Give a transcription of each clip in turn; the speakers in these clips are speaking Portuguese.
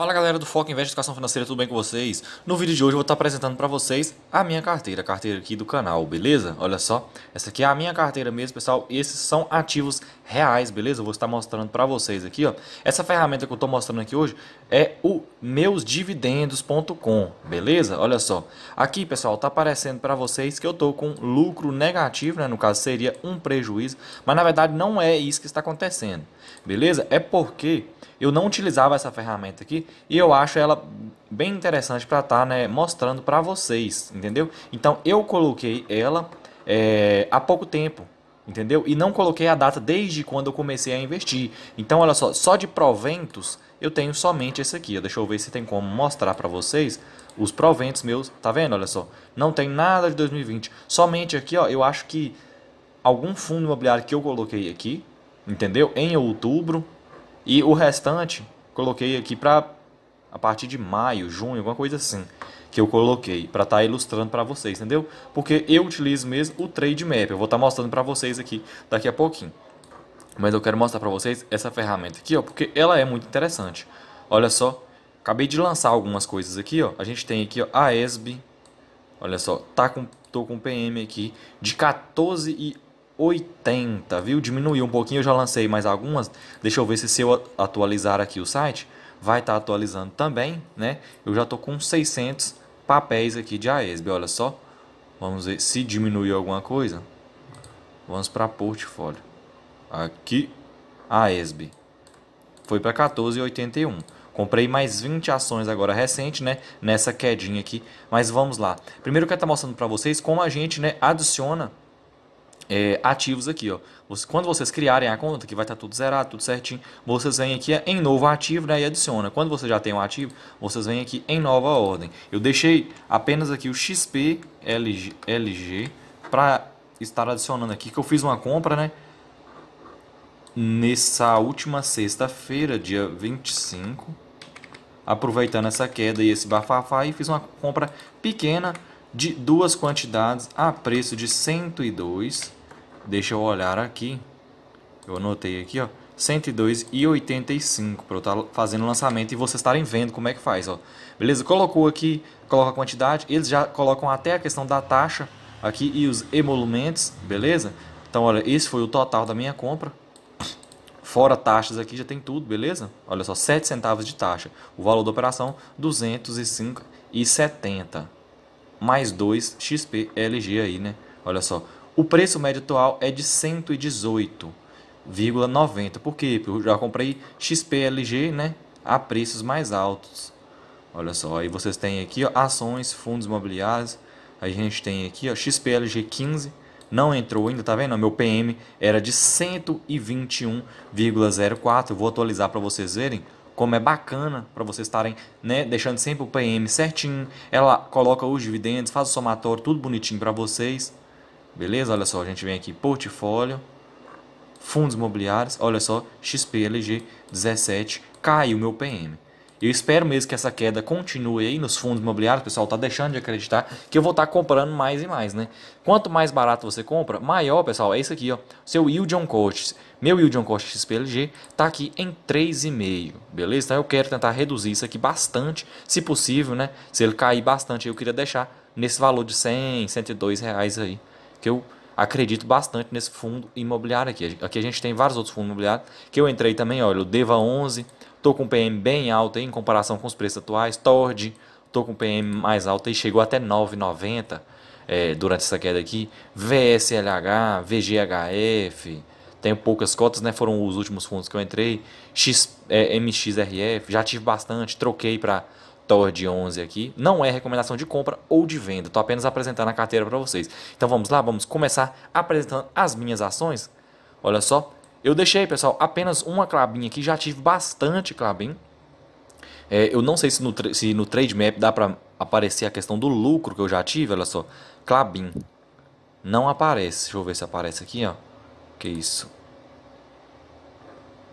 Fala galera do Foco Invest Educação Financeira, tudo bem com vocês? No vídeo de hoje eu vou estar apresentando para vocês a minha carteira, a carteira aqui do canal, beleza? Olha só, essa aqui é a minha carteira mesmo, pessoal. Esses são ativos reais, beleza? Eu vou estar mostrando para vocês aqui, ó. Essa ferramenta que eu estou mostrando aqui hoje é o meusdividendos.com, beleza? Olha só, aqui pessoal, tá aparecendo para vocês que eu estou com lucro negativo, né? No caso seria um prejuízo, mas na verdade não é isso que está acontecendo, beleza? É porque eu não utilizava essa ferramenta aqui e eu acho ela bem interessante para estar tá, né, mostrando para vocês, entendeu? Então eu coloquei ela é, há pouco tempo, entendeu? E não coloquei a data desde quando eu comecei a investir. Então olha só, só de proventos eu tenho somente esse aqui. Deixa eu ver se tem como mostrar para vocês os proventos meus. Tá vendo? Olha só, não tem nada de 2020. Somente aqui, ó, eu acho que algum fundo imobiliário que eu coloquei aqui, entendeu? Em outubro e o restante coloquei aqui para a partir de maio, junho, alguma coisa assim, que eu coloquei para estar tá ilustrando para vocês, entendeu? Porque eu utilizo mesmo o Trade Map, eu vou estar tá mostrando para vocês aqui daqui a pouquinho. Mas eu quero mostrar para vocês essa ferramenta aqui, ó, porque ela é muito interessante. Olha só, acabei de lançar algumas coisas aqui, ó. A gente tem aqui, ó, a ESB. Olha só, tá com tô com PM aqui de 14 e 80, viu? Diminuiu um pouquinho, eu já lancei mais algumas. Deixa eu ver se, se eu atualizar aqui o site, vai estar tá atualizando também, né? Eu já estou com 600 papéis aqui de AESB, olha só. Vamos ver se diminuiu alguma coisa. Vamos para portfólio. Aqui, AESB. Foi para 14,81. Comprei mais 20 ações agora recente, né? Nessa quedinha aqui. Mas vamos lá. Primeiro eu quero estar tá mostrando para vocês como a gente né, adiciona é, ativos aqui, ó. Quando vocês criarem a conta, que vai estar tá tudo zerado, tudo certinho, vocês vêm aqui em novo ativo né, e adiciona. Quando você já tem um ativo, vocês vêm aqui em nova ordem. Eu deixei apenas aqui o XP LG, LG para estar adicionando aqui, que eu fiz uma compra, né? Nessa última sexta-feira, dia 25, aproveitando essa queda e esse bafafá, e fiz uma compra pequena de duas quantidades a preço de 102 Deixa eu olhar aqui. Eu anotei aqui, ó. 102,85 para eu estar tá fazendo o lançamento e vocês estarem vendo como é que faz, ó. Beleza? Colocou aqui, coloca a quantidade, eles já colocam até a questão da taxa aqui e os emolumentos, beleza? Então, olha, esse foi o total da minha compra. Fora taxas aqui já tem tudo, beleza? Olha só, 7 centavos de taxa. O valor da operação, 205,70. Mais 2 XP LG aí, né? Olha só, o preço médio atual é de 118,90. Por quê? Porque eu já comprei XPLG né, a preços mais altos. Olha só, aí vocês têm aqui ó, ações, fundos imobiliários. A gente tem aqui ó, XPLG 15, não entrou ainda, tá vendo? Meu PM era de 121,04. Eu vou atualizar para vocês verem como é bacana para vocês estarem, né, deixando sempre o PM certinho. Ela coloca os dividendos, faz o somatório, tudo bonitinho para vocês. Beleza? Olha só, a gente vem aqui portfólio, fundos imobiliários, olha só, XPLG 17, caiu meu PM. Eu espero mesmo que essa queda continue aí nos fundos imobiliários, o pessoal está deixando de acreditar que eu vou estar tá comprando mais e mais, né? Quanto mais barato você compra, maior, pessoal, é isso aqui, ó, seu yield on cost. Meu yield on cost XPLG está aqui em 3,5, beleza? Então eu quero tentar reduzir isso aqui bastante, se possível, né? Se ele cair bastante, eu queria deixar nesse valor de 100, 102 reais aí que eu acredito bastante nesse fundo imobiliário aqui. Aqui a gente tem vários outros fundos imobiliários que eu entrei também, olha, o Deva 11, tô com PM bem alto aí, em comparação com os preços atuais, Tord, tô com PM mais alto e chegou até 9,90 é, durante essa queda aqui, VSLH, VGHF, tenho poucas cotas, né? Foram os últimos fundos que eu entrei. X, é, MXRF, já tive bastante, troquei para Thor de 11 aqui. Não é recomendação de compra ou de venda, estou apenas apresentando a carteira para vocês. Então vamos lá, vamos começar apresentando as minhas ações. Olha só, eu deixei, pessoal, apenas uma clabinha aqui, já tive bastante clabinha. É, eu não sei se no, se no Trade Map dá para aparecer a questão do lucro que eu já tive, olha só. Clabin. Não aparece. Deixa eu ver se aparece aqui, ó. Que isso.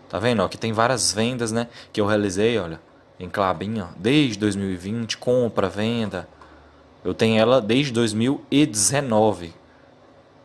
Tá vendo? Ó, aqui tem várias vendas, né? Que eu realizei, olha em Clabin, ó, desde 2020, compra, venda. Eu tenho ela desde 2019,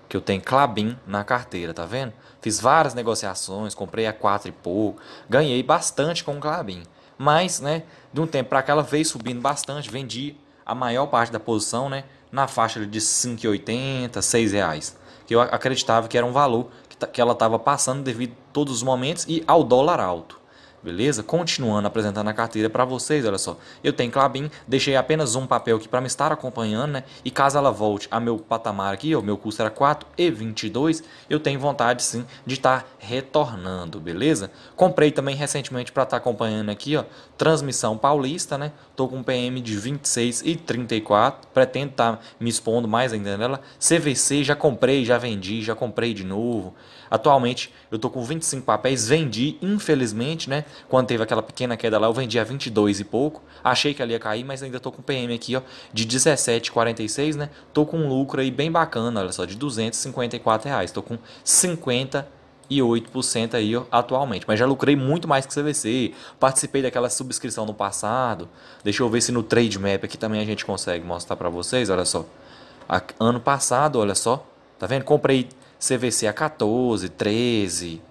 que eu tenho Clabin na carteira, tá vendo? Fiz várias negociações, comprei a quatro e pouco, ganhei bastante com Clabin. Mas, né, de um tempo para cá ela veio subindo bastante, vendi a maior parte da posição, né, na faixa de 5,80, 6 reais, que eu acreditava que era um valor que, que ela estava passando devido a todos os momentos e ao dólar alto. Beleza? Continuando apresentando a carteira para vocês, olha só. Eu tenho Clabin, deixei apenas um papel aqui para me estar acompanhando, né? E caso ela volte a meu patamar aqui, o meu custo era 4,22, eu tenho vontade sim de estar tá retornando, beleza? Comprei também recentemente para estar tá acompanhando aqui, ó, Transmissão Paulista, né? Tô com PM de 26 e 34, pretendo estar tá me expondo mais ainda nela. CVC já comprei, já vendi, já comprei de novo. Atualmente eu tô com 25 papéis, vendi, infelizmente, né? Quando teve aquela pequena queda lá, eu vendi a 22 e pouco. Achei que ali ia cair, mas ainda tô com PM aqui, ó, de 17,46, né? Tô com um lucro aí bem bacana, olha só, de 254 reais. Tô com 50 e 8% aí ó, atualmente. Mas já lucrei muito mais que CVC. Participei daquela subscrição no passado. Deixa eu ver se no Trade Map aqui também a gente consegue mostrar para vocês. Olha só. A, ano passado, olha só. Tá vendo? Comprei CVC a 14, 13,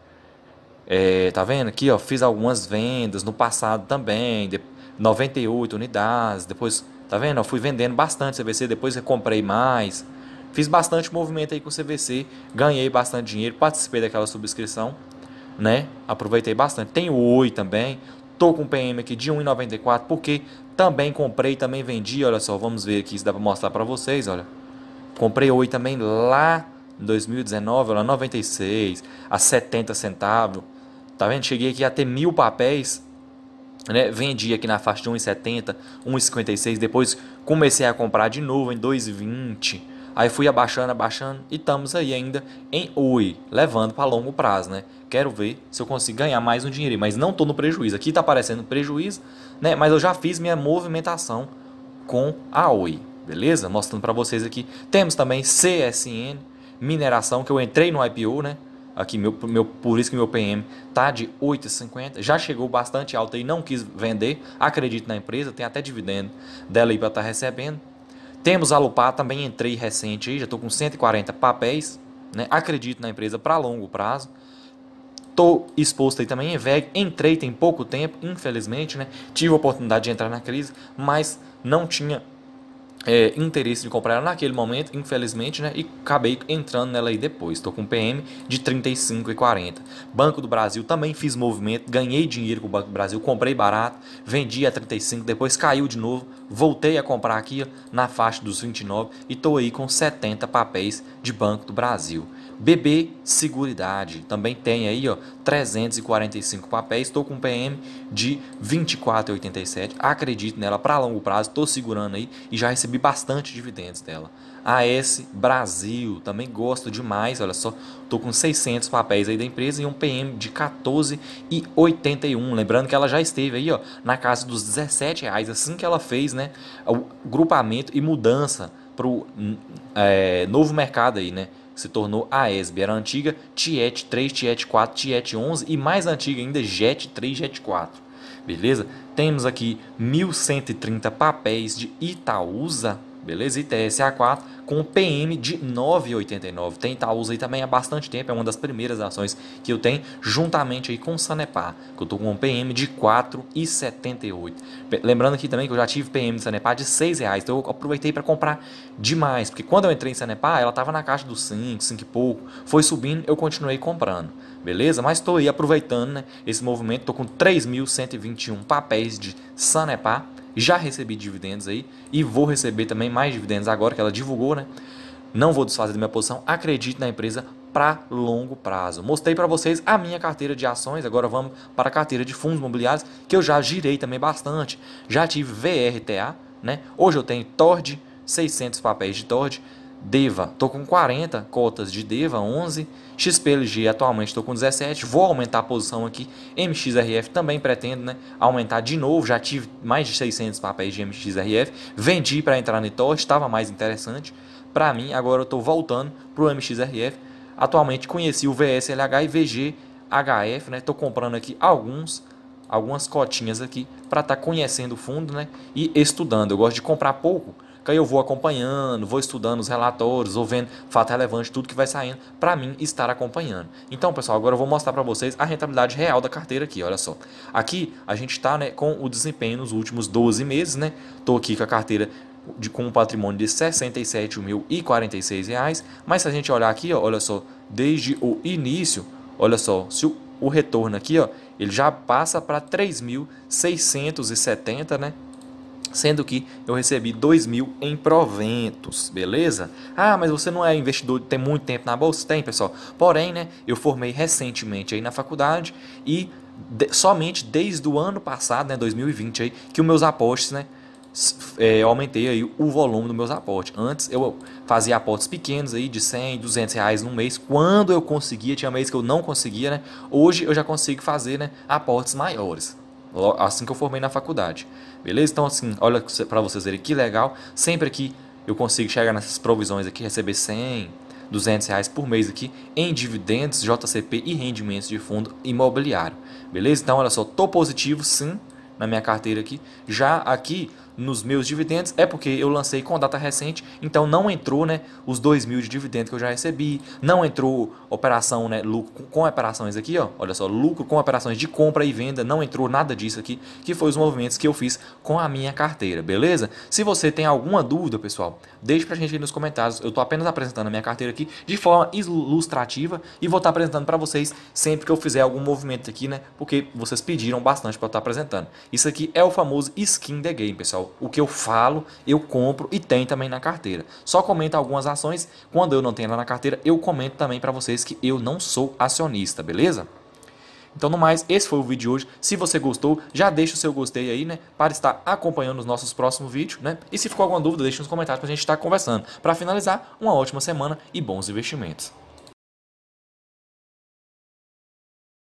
é, tá vendo aqui, ó, fiz algumas vendas no passado também, de, 98 unidades, depois, tá vendo? Eu fui vendendo bastante CVC, depois comprei mais. Fiz bastante movimento aí com o CVC, ganhei bastante dinheiro, participei daquela subscrição, né? Aproveitei bastante. tenho o Oi também. Tô com PM aqui de 1,94 porque também comprei, também vendi, olha só, vamos ver aqui se dá para mostrar para vocês, olha. Comprei Oi também lá em 2019, lá 96 a 70 centavos. Tá vendo? Cheguei aqui a ter mil papéis. Né? Vendi aqui na faixa de 1,70, 1,56. Depois comecei a comprar de novo em 2,20. Aí fui abaixando, abaixando e estamos aí ainda em oi, levando para longo prazo, né? Quero ver se eu consigo ganhar mais um dinheiro, mas não tô no prejuízo. Aqui tá aparecendo prejuízo, né? Mas eu já fiz minha movimentação com a oi, beleza? Mostrando para vocês aqui. Temos também CSN, mineração que eu entrei no IPO, né? aqui, meu, meu, por isso que meu PM tá de 8,50, já chegou bastante alta e não quis vender, acredito na empresa, tem até dividendo dela aí para estar tá recebendo. Temos a Lupa também entrei recente aí, já estou com 140 papéis, né? acredito na empresa para longo prazo. Estou exposto aí também em VEG, entrei tem pouco tempo, infelizmente, né? tive a oportunidade de entrar na crise, mas não tinha é, interesse de comprar ela naquele momento, infelizmente, né? E acabei entrando nela aí depois. Estou com PM de 35,40. Banco do Brasil também fiz movimento, ganhei dinheiro com o Banco do Brasil, comprei barato, vendi a 35, depois caiu de novo, voltei a comprar aqui na faixa dos 29 e estou aí com 70 papéis de Banco do Brasil. BB Seguridade, também tem aí ó, 345 papéis, estou com PM de 24,87, acredito nela para longo prazo, estou segurando aí e já recebi bastante dividendos dela. AS Brasil, também gosto demais, olha só, estou com 600 papéis aí da empresa e um PM de 14,81, lembrando que ela já esteve aí ó, na casa dos 17 reais, assim que ela fez né, o grupamento e mudança para o hum, é, novo mercado aí, né? se tornou a ESB. Era a antiga Tiet 3, Tiet 4, Tiet 11 e mais antiga ainda Jet 3, Jet 4. Beleza? Temos aqui 1130 papéis de Itaúsa beleza? E TSA4 com PM de 9,89. Tem Itaúsa aí também há bastante tempo, é uma das primeiras ações que eu tenho, juntamente aí com Sanepar, que eu tô com um PM de 4,78. Lembrando aqui também que eu já tive PM de Sanepar de 6 reais, então eu aproveitei para comprar demais, porque quando eu entrei em Sanepar, ela tava na caixa dos 5, 5 e pouco, foi subindo, eu continuei comprando, beleza? Mas estou aí aproveitando né, esse movimento, tô com 3.121 papéis de Sanepar, já recebi dividendos aí e vou receber também mais dividendos agora que ela divulgou, né? Não vou desfazer da minha posição, acredite na empresa para longo prazo. Mostrei para vocês a minha carteira de ações, agora vamos para a carteira de fundos imobiliários, que eu já girei também bastante. Já tive VRTA, né? Hoje eu tenho Tord, 600 papéis de Tord, Deva, estou com 40 cotas de Deva, 11. XPLG atualmente estou com 17. Vou aumentar a posição aqui. MXRF também pretendo né, aumentar de novo. Já tive mais de 600 papéis de MXRF. Vendi para entrar no Tor, estava mais interessante. Para mim, agora eu estou voltando para o MXRF. Atualmente conheci o VSLH e VGHF. Estou né? comprando aqui alguns algumas cotinhas aqui para estar tá conhecendo o fundo né, e estudando. Eu gosto de comprar pouco que aí eu vou acompanhando, vou estudando os relatórios, vou vendo fato relevante, tudo que vai saindo, para mim estar acompanhando. Então, pessoal, agora eu vou mostrar para vocês a rentabilidade real da carteira aqui, olha só. Aqui a gente está né, com o desempenho nos últimos 12 meses, né? Estou aqui com a carteira de, com um patrimônio de R$ 67.046, mas se a gente olhar aqui, ó, olha só, desde o início, olha só, se o, o retorno aqui, ó, ele já passa para 3.670, né? sendo que eu recebi 2 mil em proventos, beleza? Ah, mas você não é investidor, tem muito tempo na bolsa? Tem, pessoal. Porém, né, eu formei recentemente aí na faculdade e de, somente desde o ano passado, né, 2020 aí, que os meus aportes, né, é, aumentei aí o volume dos meus aportes. Antes eu fazia aportes pequenos aí de 100, 200 reais no mês. Quando eu conseguia, tinha mês que eu não conseguia, né? Hoje eu já consigo fazer né, aportes maiores assim que eu formei na faculdade. Beleza? Então, assim, olha para vocês verem que legal. Sempre que eu consigo chegar nessas provisões aqui, receber 100, 200 reais por mês aqui em dividendos, JCP e rendimentos de fundo imobiliário. Beleza? Então, olha só, tô positivo sim na minha carteira aqui. Já aqui nos meus dividendos é porque eu lancei com data recente, então não entrou né, os 2 mil de dividendos que eu já recebi, não entrou operação, né, lucro com operações aqui, ó, olha só, lucro com operações de compra e venda, não entrou nada disso aqui, que foi os movimentos que eu fiz com a minha carteira, beleza? Se você tem alguma dúvida, pessoal, deixe pra gente aí nos comentários, eu tô apenas apresentando a minha carteira aqui de forma ilustrativa e vou estar tá apresentando para vocês sempre que eu fizer algum movimento aqui, né, porque vocês pediram bastante para eu estar tá apresentando. Isso aqui é o famoso skin the game, pessoal pessoal. O que eu falo, eu compro e tem também na carteira. Só comenta algumas ações. Quando eu não tenho ela na carteira, eu comento também para vocês que eu não sou acionista, beleza? Então, no mais, esse foi o vídeo de hoje. Se você gostou, já deixa o seu gostei aí, né? Para estar acompanhando os nossos próximos vídeos, né? E se ficou alguma dúvida, deixa nos comentários para a gente estar conversando. Para finalizar, uma ótima semana e bons investimentos.